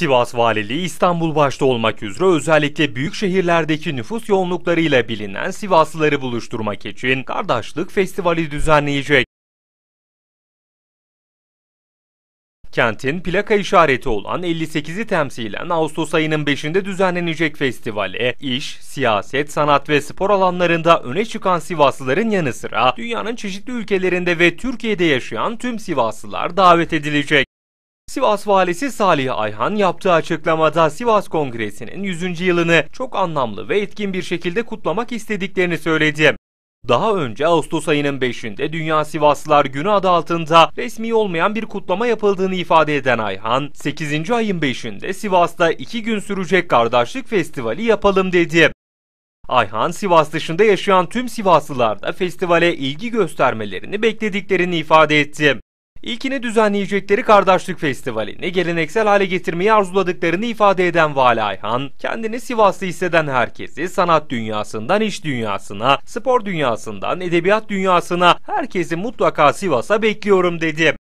Sivas Valiliği İstanbul başta olmak üzere özellikle büyük şehirlerdeki nüfus yoğunluklarıyla bilinen Sivaslıları buluşturmak için Kardeşlik Festivali düzenleyecek. Kentin plaka işareti olan 58'i temsilen Ağustos ayının 5'inde düzenlenecek festivale iş, siyaset, sanat ve spor alanlarında öne çıkan Sivaslıların yanı sıra dünyanın çeşitli ülkelerinde ve Türkiye'de yaşayan tüm Sivaslılar davet edilecek. Sivas Valisi Salih Ayhan yaptığı açıklamada Sivas Kongresi'nin 100. yılını çok anlamlı ve etkin bir şekilde kutlamak istediklerini söyledi. Daha önce Ağustos ayının 5'inde Dünya Sivaslılar Günü adı altında resmi olmayan bir kutlama yapıldığını ifade eden Ayhan, 8. ayın 5'inde Sivas'ta 2 gün sürecek Kardeşlik Festivali yapalım dedi. Ayhan, Sivas dışında yaşayan tüm Sivaslılar da festivale ilgi göstermelerini beklediklerini ifade etti. İlkini düzenleyecekleri Kardeşlik Festivali'ni geleneksel hale getirmeyi arzuladıklarını ifade eden Vali Ayhan, kendini Sivaslı hisseden herkesi sanat dünyasından iş dünyasına, spor dünyasından edebiyat dünyasına herkesi mutlaka Sivas'a bekliyorum dedi.